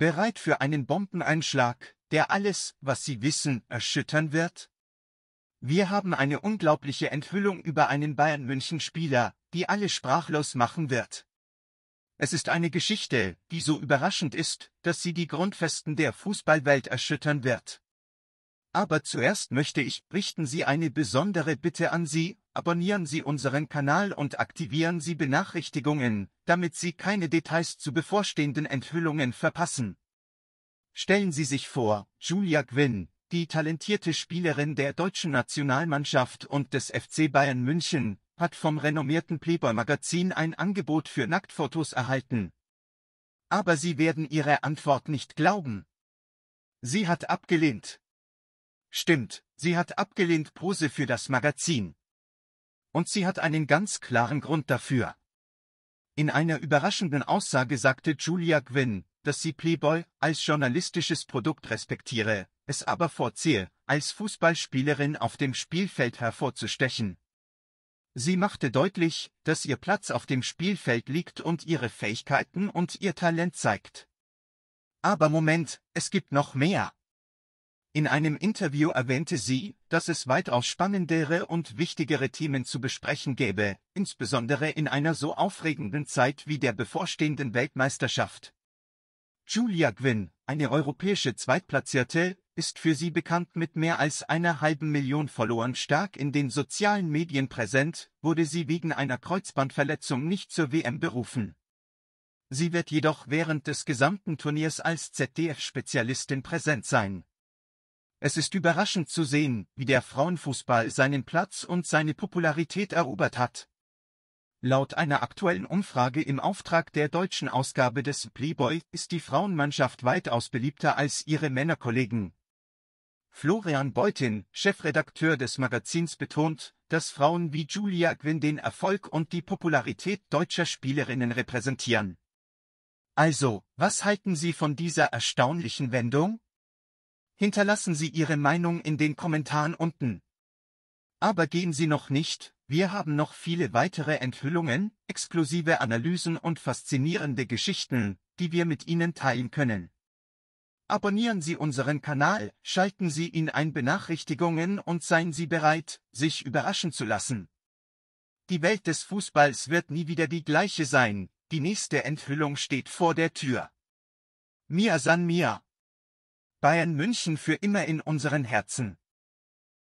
Bereit für einen Bombeneinschlag, der alles, was Sie wissen, erschüttern wird? Wir haben eine unglaubliche Enthüllung über einen Bayern-München-Spieler, die alle sprachlos machen wird. Es ist eine Geschichte, die so überraschend ist, dass sie die Grundfesten der Fußballwelt erschüttern wird. Aber zuerst möchte ich, richten Sie eine besondere Bitte an Sie, abonnieren Sie unseren Kanal und aktivieren Sie Benachrichtigungen, damit Sie keine Details zu bevorstehenden Enthüllungen verpassen. Stellen Sie sich vor, Julia Gwynn, die talentierte Spielerin der deutschen Nationalmannschaft und des FC Bayern München, hat vom renommierten Playboy-Magazin ein Angebot für Nacktfotos erhalten. Aber Sie werden ihre Antwort nicht glauben. Sie hat abgelehnt. Stimmt, sie hat abgelehnt Pose für das Magazin. Und sie hat einen ganz klaren Grund dafür. In einer überraschenden Aussage sagte Julia Gwynn, dass sie Playboy als journalistisches Produkt respektiere, es aber vorziehe, als Fußballspielerin auf dem Spielfeld hervorzustechen. Sie machte deutlich, dass ihr Platz auf dem Spielfeld liegt und ihre Fähigkeiten und ihr Talent zeigt. Aber Moment, es gibt noch mehr. In einem Interview erwähnte sie, dass es weitaus spannendere und wichtigere Themen zu besprechen gäbe, insbesondere in einer so aufregenden Zeit wie der bevorstehenden Weltmeisterschaft. Julia Gwynn, eine europäische Zweitplatzierte, ist für sie bekannt mit mehr als einer halben Million Followern stark in den sozialen Medien präsent, wurde sie wegen einer Kreuzbandverletzung nicht zur WM berufen. Sie wird jedoch während des gesamten Turniers als ZDF-Spezialistin präsent sein. Es ist überraschend zu sehen, wie der Frauenfußball seinen Platz und seine Popularität erobert hat. Laut einer aktuellen Umfrage im Auftrag der deutschen Ausgabe des Playboy ist die Frauenmannschaft weitaus beliebter als ihre Männerkollegen. Florian Beutin, Chefredakteur des Magazins, betont, dass Frauen wie Julia Gwynn den Erfolg und die Popularität deutscher Spielerinnen repräsentieren. Also, was halten Sie von dieser erstaunlichen Wendung? Hinterlassen Sie Ihre Meinung in den Kommentaren unten. Aber gehen Sie noch nicht, wir haben noch viele weitere Enthüllungen, exklusive Analysen und faszinierende Geschichten, die wir mit Ihnen teilen können. Abonnieren Sie unseren Kanal, schalten Sie ihn ein Benachrichtigungen und seien Sie bereit, sich überraschen zu lassen. Die Welt des Fußballs wird nie wieder die gleiche sein, die nächste Enthüllung steht vor der Tür. Mia San Mia Bayern München für immer in unseren Herzen.